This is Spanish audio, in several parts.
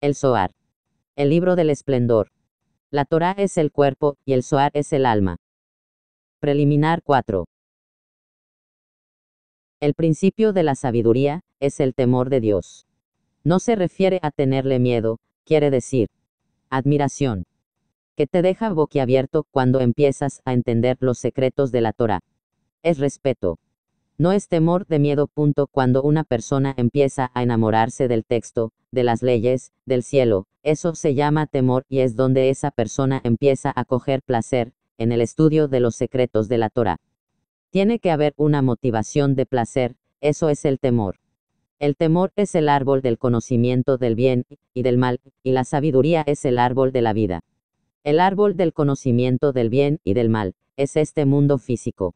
El Zohar. El libro del esplendor. La Torah es el cuerpo, y el Zohar es el alma. Preliminar 4. El principio de la sabiduría, es el temor de Dios. No se refiere a tenerle miedo, quiere decir, admiración, que te deja boquiabierto cuando empiezas a entender los secretos de la Torah. Es respeto. No es temor de miedo. Punto. Cuando una persona empieza a enamorarse del texto, de las leyes, del cielo, eso se llama temor y es donde esa persona empieza a coger placer, en el estudio de los secretos de la Torah. Tiene que haber una motivación de placer, eso es el temor. El temor es el árbol del conocimiento del bien y del mal, y la sabiduría es el árbol de la vida. El árbol del conocimiento del bien y del mal, es este mundo físico.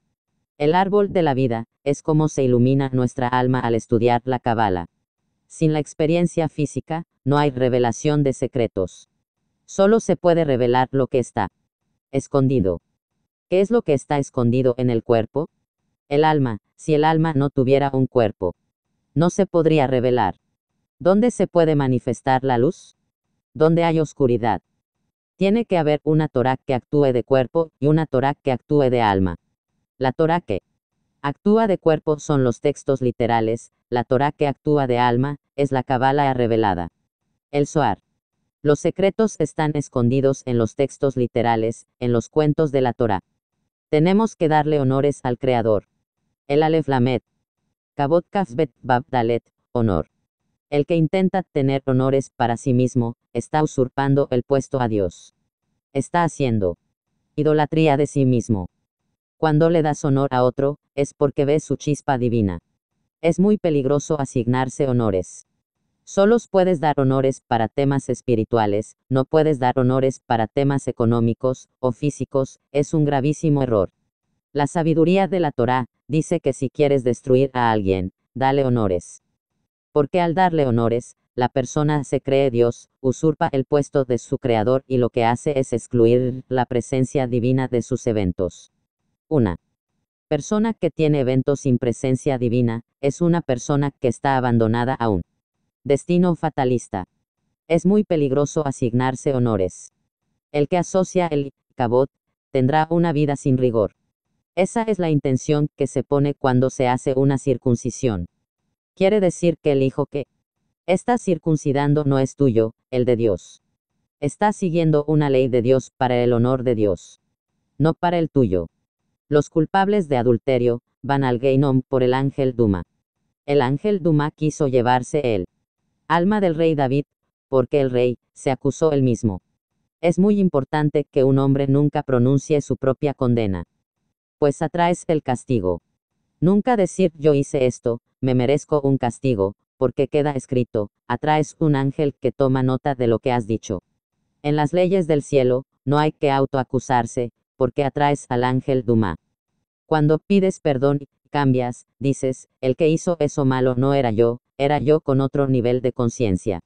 El árbol de la vida, es como se ilumina nuestra alma al estudiar la cabala. Sin la experiencia física, no hay revelación de secretos. Solo se puede revelar lo que está escondido. ¿Qué es lo que está escondido en el cuerpo? El alma, si el alma no tuviera un cuerpo, no se podría revelar. ¿Dónde se puede manifestar la luz? ¿Dónde hay oscuridad. Tiene que haber una Torah que actúe de cuerpo y una Torah que actúe de alma. La Torah que actúa de cuerpo son los textos literales, la Torah que actúa de alma, es la Kabbalah revelada. El Soar. Los secretos están escondidos en los textos literales, en los cuentos de la Torah. Tenemos que darle honores al Creador. El Aleph Lamed. Kabot Kafbet Babdalet, honor. El que intenta tener honores para sí mismo, está usurpando el puesto a Dios. Está haciendo idolatría de sí mismo. Cuando le das honor a otro, es porque ves su chispa divina. Es muy peligroso asignarse honores. Solos puedes dar honores para temas espirituales, no puedes dar honores para temas económicos o físicos, es un gravísimo error. La sabiduría de la Torá dice que si quieres destruir a alguien, dale honores. Porque al darle honores, la persona se cree Dios, usurpa el puesto de su creador y lo que hace es excluir la presencia divina de sus eventos. Una persona que tiene eventos sin presencia divina, es una persona que está abandonada a un destino fatalista. Es muy peligroso asignarse honores. El que asocia el cabot tendrá una vida sin rigor. Esa es la intención que se pone cuando se hace una circuncisión. Quiere decir que el hijo que está circuncidando no es tuyo, el de Dios. Está siguiendo una ley de Dios para el honor de Dios. No para el tuyo. Los culpables de adulterio van al Geinom por el ángel Duma. El ángel Duma quiso llevarse el alma del rey David, porque el rey se acusó él mismo. Es muy importante que un hombre nunca pronuncie su propia condena. Pues atraes el castigo. Nunca decir yo hice esto, me merezco un castigo, porque queda escrito, atraes un ángel que toma nota de lo que has dicho. En las leyes del cielo, no hay que autoacusarse, porque atraes al ángel Duma. Cuando pides perdón, cambias, dices, el que hizo eso malo no era yo, era yo con otro nivel de conciencia.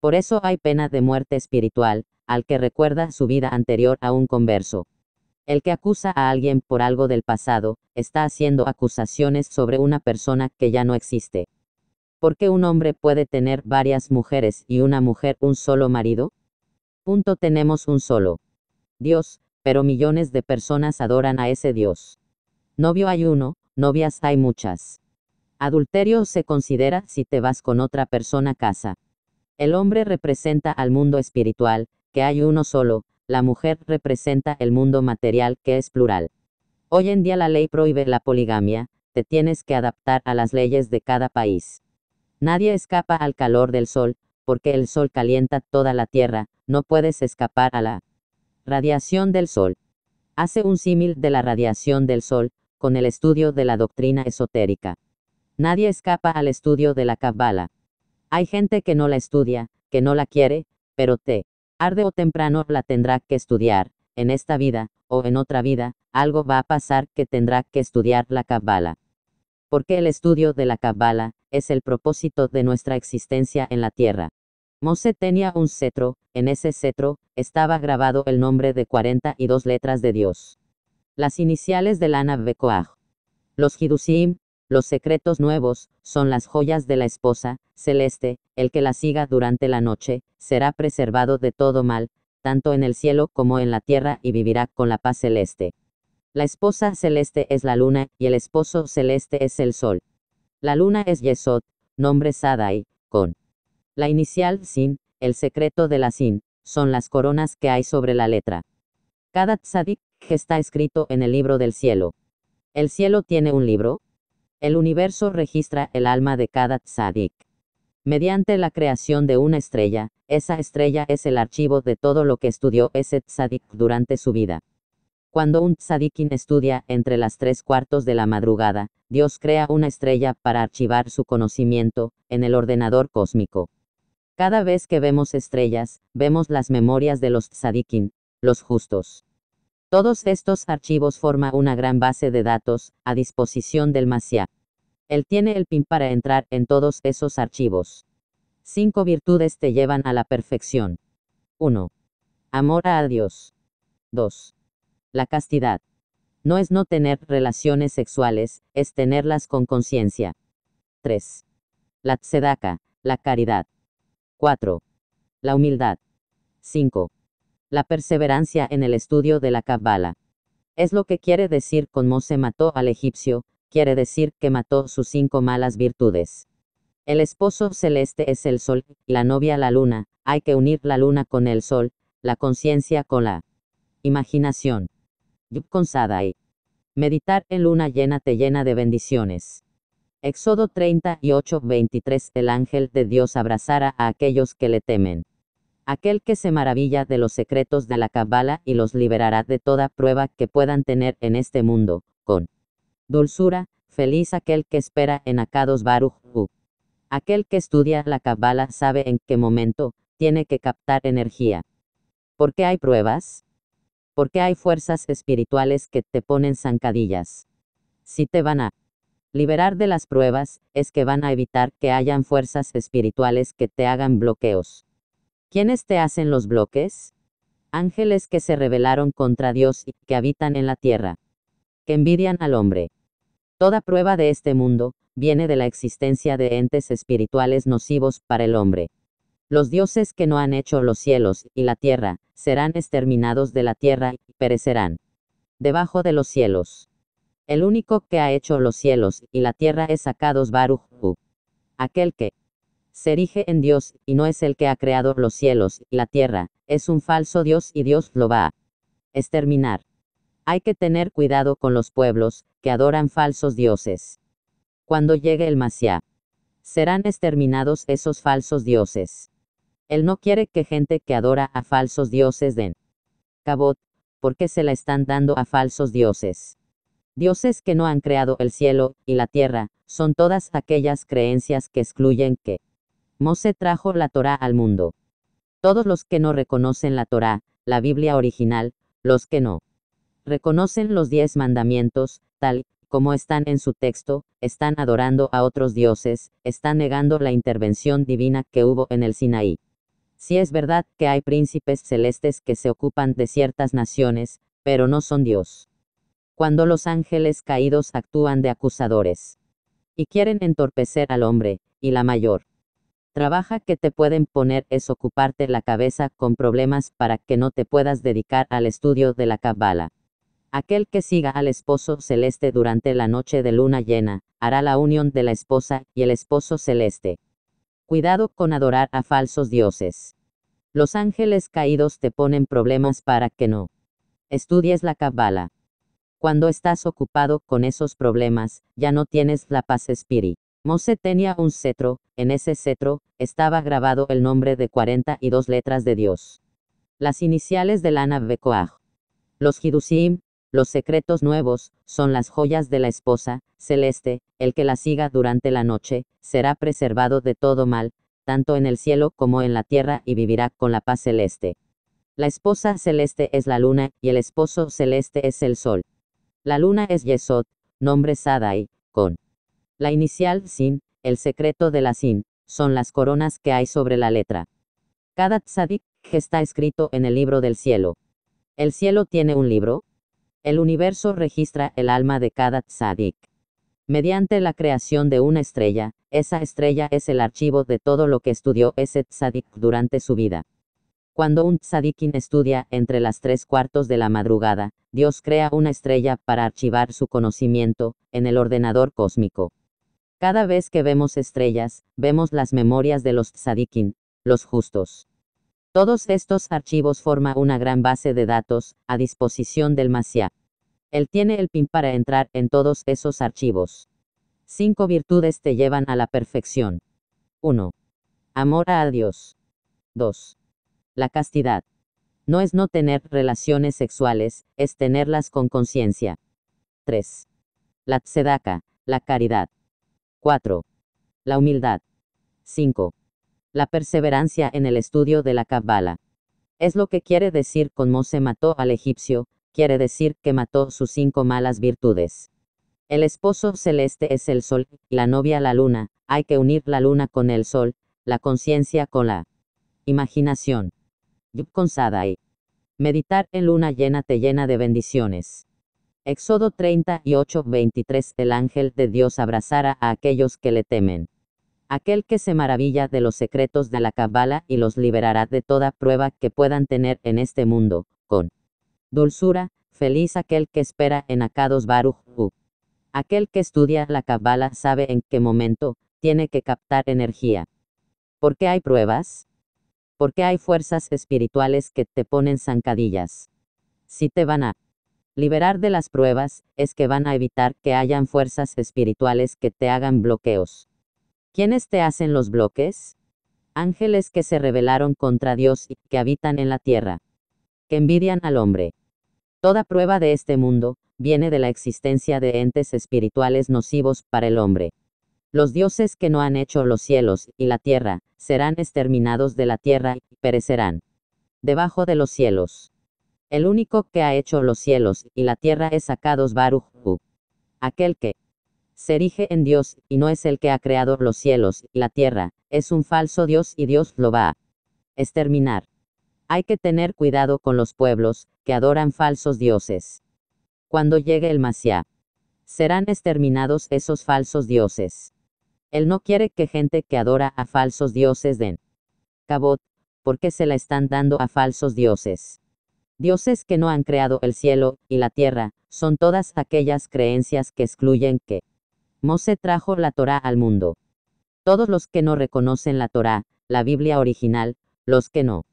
Por eso hay pena de muerte espiritual, al que recuerda su vida anterior a un converso. El que acusa a alguien por algo del pasado, está haciendo acusaciones sobre una persona que ya no existe. ¿Por qué un hombre puede tener varias mujeres y una mujer un solo marido? Punto tenemos un solo. Dios, pero millones de personas adoran a ese Dios. Novio hay uno, novias hay muchas. Adulterio se considera si te vas con otra persona a casa. El hombre representa al mundo espiritual, que hay uno solo, la mujer representa el mundo material, que es plural. Hoy en día la ley prohíbe la poligamia, te tienes que adaptar a las leyes de cada país. Nadie escapa al calor del sol, porque el sol calienta toda la tierra, no puedes escapar a la Radiación del Sol. Hace un símil de la radiación del Sol, con el estudio de la doctrina esotérica. Nadie escapa al estudio de la Kabbalah. Hay gente que no la estudia, que no la quiere, pero te, arde o temprano la tendrá que estudiar, en esta vida, o en otra vida, algo va a pasar que tendrá que estudiar la Kabbalah. Porque el estudio de la Kabbalah, es el propósito de nuestra existencia en la Tierra. Mose tenía un cetro, en ese cetro, estaba grabado el nombre de 42 letras de Dios. Las iniciales de Lana Los Hidusim, los secretos nuevos, son las joyas de la esposa, celeste, el que la siga durante la noche, será preservado de todo mal, tanto en el cielo como en la tierra y vivirá con la paz celeste. La esposa celeste es la luna, y el esposo celeste es el sol. La luna es Yesod, nombre Sadai, con la inicial sin, el secreto de la sin, son las coronas que hay sobre la letra. Cada tzadik está escrito en el libro del cielo. ¿El cielo tiene un libro? El universo registra el alma de cada tzadik. Mediante la creación de una estrella, esa estrella es el archivo de todo lo que estudió ese tzadik durante su vida. Cuando un tzadikin estudia entre las tres cuartos de la madrugada, Dios crea una estrella para archivar su conocimiento en el ordenador cósmico. Cada vez que vemos estrellas, vemos las memorias de los tzadikin, los justos. Todos estos archivos forman una gran base de datos, a disposición del Masiá. Él tiene el pin para entrar en todos esos archivos. Cinco virtudes te llevan a la perfección. 1. Amor a Dios. 2. La castidad. No es no tener relaciones sexuales, es tenerlas con conciencia. 3. La tzedaka, la caridad. 4. La humildad. 5. La perseverancia en el estudio de la Kabbalah. Es lo que quiere decir con Mose mató al egipcio, quiere decir que mató sus cinco malas virtudes. El esposo celeste es el sol, la novia la luna, hay que unir la luna con el sol, la conciencia con la imaginación. Yub con Sadai. Meditar en luna llena te llena de bendiciones. Éxodo 38, 23 El ángel de Dios abrazará a aquellos que le temen. Aquel que se maravilla de los secretos de la cabala y los liberará de toda prueba que puedan tener en este mundo, con dulzura, feliz aquel que espera en Akados Baruch Aquel que estudia la cabala sabe en qué momento tiene que captar energía. ¿Por qué hay pruebas? Porque hay fuerzas espirituales que te ponen zancadillas? Si te van a Liberar de las pruebas es que van a evitar que hayan fuerzas espirituales que te hagan bloqueos. ¿Quiénes te hacen los bloques? Ángeles que se rebelaron contra Dios y que habitan en la tierra. Que envidian al hombre. Toda prueba de este mundo viene de la existencia de entes espirituales nocivos para el hombre. Los dioses que no han hecho los cielos y la tierra serán exterminados de la tierra y perecerán. Debajo de los cielos el único que ha hecho los cielos y la tierra es Sacados Baruch, aquel que se erige en Dios, y no es el que ha creado los cielos y la tierra, es un falso Dios y Dios lo va a exterminar. Hay que tener cuidado con los pueblos que adoran falsos dioses. Cuando llegue el Masiá, serán exterminados esos falsos dioses. Él no quiere que gente que adora a falsos dioses den cabot, porque se la están dando a falsos dioses. Dioses que no han creado el cielo y la tierra, son todas aquellas creencias que excluyen que Mose trajo la Torá al mundo. Todos los que no reconocen la Torá, la Biblia original, los que no reconocen los diez mandamientos, tal como están en su texto, están adorando a otros dioses, están negando la intervención divina que hubo en el Sinaí. Si es verdad que hay príncipes celestes que se ocupan de ciertas naciones, pero no son Dios cuando los ángeles caídos actúan de acusadores. Y quieren entorpecer al hombre, y la mayor. Trabaja que te pueden poner es ocuparte la cabeza con problemas para que no te puedas dedicar al estudio de la cabala. Aquel que siga al esposo celeste durante la noche de luna llena, hará la unión de la esposa y el esposo celeste. Cuidado con adorar a falsos dioses. Los ángeles caídos te ponen problemas para que no estudies la cabala. Cuando estás ocupado con esos problemas, ya no tienes la paz espiri. Mose tenía un cetro, en ese cetro, estaba grabado el nombre de 42 letras de Dios. Las iniciales de Lana Bekoah. Los Hidusim, los secretos nuevos, son las joyas de la esposa, celeste, el que la siga durante la noche, será preservado de todo mal, tanto en el cielo como en la tierra y vivirá con la paz celeste. La esposa celeste es la luna, y el esposo celeste es el sol. La luna es Yesod, nombre Sadai, con la inicial Sin, el secreto de la Sin, son las coronas que hay sobre la letra. Cada tzadik está escrito en el libro del cielo. El cielo tiene un libro. El universo registra el alma de cada tzadik. Mediante la creación de una estrella, esa estrella es el archivo de todo lo que estudió ese tzadik durante su vida. Cuando un tzadikin estudia entre las tres cuartos de la madrugada, Dios crea una estrella para archivar su conocimiento en el ordenador cósmico. Cada vez que vemos estrellas, vemos las memorias de los tzadikin, los justos. Todos estos archivos forman una gran base de datos a disposición del Masiá. Él tiene el pin para entrar en todos esos archivos. Cinco virtudes te llevan a la perfección. 1. Amor a Dios. 2 la castidad. No es no tener relaciones sexuales, es tenerlas con conciencia. 3. La tzedaka, la caridad. 4. La humildad. 5. La perseverancia en el estudio de la Kabbalah. Es lo que quiere decir con se mató al egipcio, quiere decir que mató sus cinco malas virtudes. El esposo celeste es el sol, y la novia la luna, hay que unir la luna con el sol, la conciencia con la imaginación con Sadai. Meditar en luna llena te llena de bendiciones. Éxodo 38, 23 El ángel de Dios abrazará a aquellos que le temen. Aquel que se maravilla de los secretos de la cabala y los liberará de toda prueba que puedan tener en este mundo, con dulzura, feliz aquel que espera en Akados Baruch Aquel que estudia la cabala sabe en qué momento tiene que captar energía. ¿Por qué hay pruebas? Porque hay fuerzas espirituales que te ponen zancadillas. Si te van a liberar de las pruebas, es que van a evitar que hayan fuerzas espirituales que te hagan bloqueos. ¿Quiénes te hacen los bloques? Ángeles que se rebelaron contra Dios y que habitan en la tierra. Que envidian al hombre. Toda prueba de este mundo, viene de la existencia de entes espirituales nocivos para el hombre. Los dioses que no han hecho los cielos y la tierra, serán exterminados de la tierra y perecerán. Debajo de los cielos. El único que ha hecho los cielos y la tierra es Sacados Baruch, aquel que se erige en Dios, y no es el que ha creado los cielos y la tierra, es un falso Dios y Dios lo va a exterminar. Hay que tener cuidado con los pueblos que adoran falsos dioses. Cuando llegue el Masiá, serán exterminados esos falsos dioses. Él no quiere que gente que adora a falsos dioses den. Cabot, porque se la están dando a falsos dioses. Dioses que no han creado el cielo y la tierra, son todas aquellas creencias que excluyen que Mose trajo la Torá al mundo. Todos los que no reconocen la Torá, la Biblia original, los que no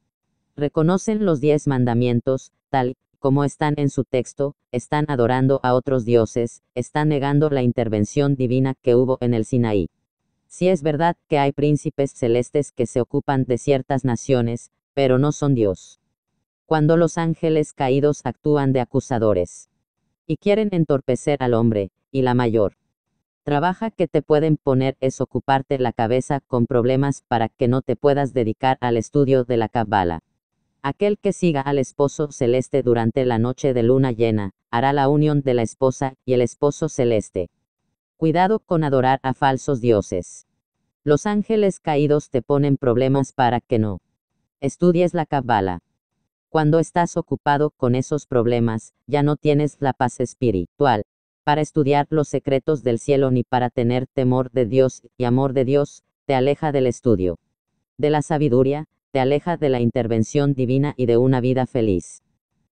reconocen los diez mandamientos, tal como están en su texto, están adorando a otros dioses, están negando la intervención divina que hubo en el Sinaí. Si es verdad que hay príncipes celestes que se ocupan de ciertas naciones, pero no son Dios. Cuando los ángeles caídos actúan de acusadores. Y quieren entorpecer al hombre, y la mayor. Trabaja que te pueden poner es ocuparte la cabeza con problemas para que no te puedas dedicar al estudio de la Kabbalah. Aquel que siga al esposo celeste durante la noche de luna llena, hará la unión de la esposa y el esposo celeste. Cuidado con adorar a falsos dioses. Los ángeles caídos te ponen problemas para que no estudies la cabala. Cuando estás ocupado con esos problemas, ya no tienes la paz espiritual para estudiar los secretos del cielo ni para tener temor de Dios y amor de Dios, te aleja del estudio. De la sabiduría, te aleja de la intervención divina y de una vida feliz.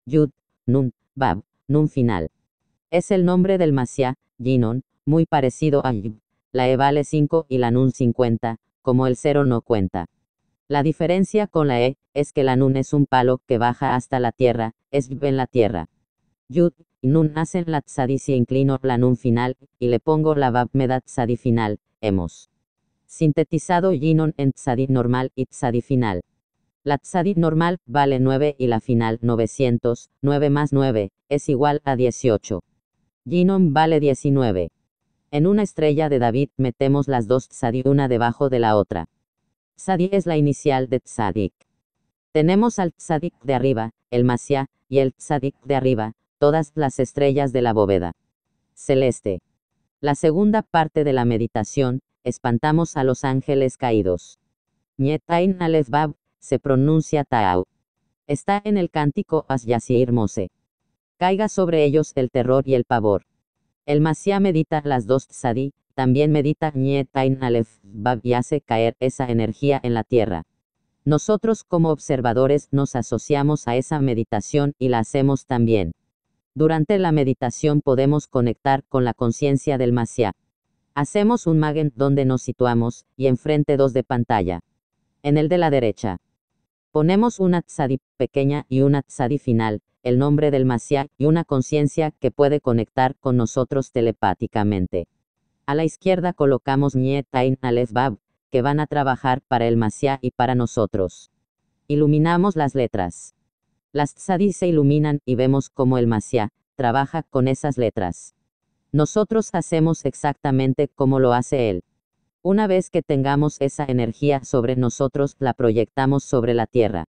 Yud, Nun, Bab, Nun final. Es el nombre del Masía, Ginon, muy parecido a la E-Vale 5 y la e NUN 50, como el 0 no cuenta. La diferencia con la E es que la NUN es un palo que baja hasta la tierra, es en la tierra. Yud y Nun hacen la si inclino la Nun final, y le pongo la babmeda final, hemos. Sintetizado Yinon en tsadi normal y tsadi final. La tsadi normal vale 9 y la final 900, 9 más 9, es igual a 18. Yinon vale 19. En una estrella de David metemos las dos tzadí una debajo de la otra. Tzadí es la inicial de tzadik. Tenemos al tzadik de arriba, el Masiá, y el tzadik de arriba, todas las estrellas de la bóveda. Celeste. La segunda parte de la meditación, espantamos a los ángeles caídos. Nietain Alezbab, se pronuncia ta'au. Está en el cántico Asyasi Irmose. Caiga sobre ellos el terror y el pavor. El Masía medita las dos Tzadí, también medita Tain Aleph Bab y hace caer esa energía en la tierra. Nosotros como observadores nos asociamos a esa meditación y la hacemos también. Durante la meditación podemos conectar con la conciencia del Masía. Hacemos un magen donde nos situamos, y enfrente dos de pantalla. En el de la derecha. Ponemos una tzadi pequeña y una tzadi final, el nombre del Masía y una conciencia que puede conectar con nosotros telepáticamente. A la izquierda colocamos Nietain Alesbab, que van a trabajar para el Masía y para nosotros. Iluminamos las letras. Las Tzadí se iluminan y vemos cómo el Masía trabaja con esas letras. Nosotros hacemos exactamente como lo hace él. Una vez que tengamos esa energía sobre nosotros, la proyectamos sobre la tierra.